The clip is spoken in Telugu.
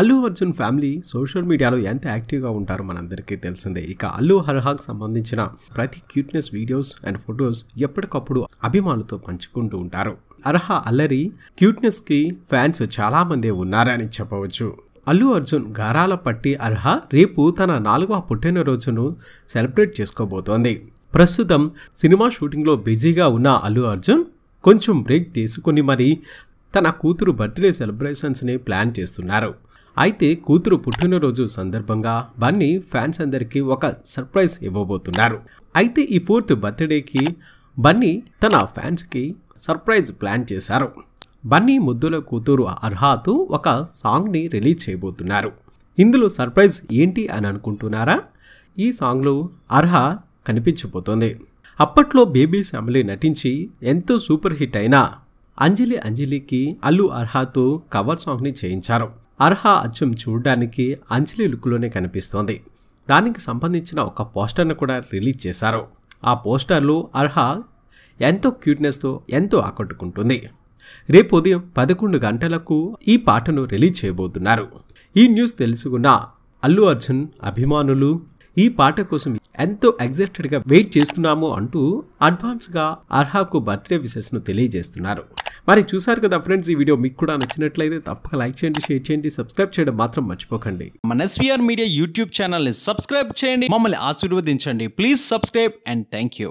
అల్లు అర్జున్ ఫ్యామిలీ సోషల్ మీడియాలో ఎంత యాక్టివ్గా ఉంటారో మనందరికీ తెలిసిందే ఇక అల్లు హర్హాక్ సంబంధించిన ప్రతి క్యూట్నెస్ వీడియోస్ అండ్ ఫొటోస్ ఎప్పటికప్పుడు అభిమానులతో పంచుకుంటూ ఉంటారు అర్హ అల్లరి క్యూట్నెస్కి ఫ్యాన్స్ చాలామందే ఉన్నారని చెప్పవచ్చు అల్లు అర్జున్ గారాల పట్టి అర్హ రేపు తన నాలుగవ పుట్టినరోజును సెలబ్రేట్ చేసుకోబోతోంది ప్రస్తుతం సినిమా షూటింగ్లో బిజీగా ఉన్న అల్లు అర్జున్ కొంచెం బ్రేక్ తీసుకుని మరి తన కూతురు బర్త్డే సెలబ్రేషన్స్ని ప్లాన్ చేస్తున్నారు అయితే కూతురు పుట్టినరోజు సందర్భంగా బన్నీ ఫ్యాన్స్ అందరికీ ఒక సర్ప్రైజ్ ఇవ్వబోతున్నారు అయితే ఈ ఫోర్త్ బర్త్డేకి బన్నీ తన ఫ్యాన్స్కి సర్ప్రైజ్ ప్లాన్ చేశారు బన్నీ ముద్దుల కూతురు అర్హాతు ఒక సాంగ్ని రిలీజ్ చేయబోతున్నారు ఇందులో సర్ప్రైజ్ ఏంటి అని అనుకుంటున్నారా ఈ సాంగ్లో అర్హ కనిపించబోతోంది అప్పట్లో బేబీ ఫ్యామిలీ నటించి ఎంతో సూపర్ హిట్ అయిన అంజలి అంజలికి అల్లు అర్హాతో కవర్ సాంగ్ని చేయించారు అర్హా అచ్చం చూడడానికి అంజలి లుక్లోనే కనిపిస్తోంది దానికి సంబంధించిన ఒక పోస్టర్ను కూడా రిలీజ్ చేశారు ఆ పోస్టర్లో అర్హా ఎంతో క్యూట్నెస్తో ఎంతో ఆకట్టుకుంటుంది రేపు ఉదయం పదకొండు గంటలకు ఈ పాటను రిలీజ్ చేయబోతున్నారు ఈ న్యూస్ తెలుసుకున్న అల్లు అర్జున్ అభిమానులు ఈ పాట కోసం ఎంతో గా వెయిట్ చేస్తున్నాము అంటూ అడ్వాన్స్గా అర్హాకు బర్త్డే ను తెలియజేస్తున్నారు మరి చూసారు కదా ఫ్రెండ్స్ ఈ వీడియో మీకు కూడా నచ్చినట్లయితే తప్పక లైక్ చేయండి షేర్ చేయండి సబ్స్క్రైబ్ చేయడం మాత్రం మర్చిపోకండి మన ఎస్వీఆర్ మీడియా యూట్యూబ్ ఛానల్ని సబ్స్క్రైబ్ చేయండి మమ్మల్ని ఆశీర్వదించండి please subscribe and thank you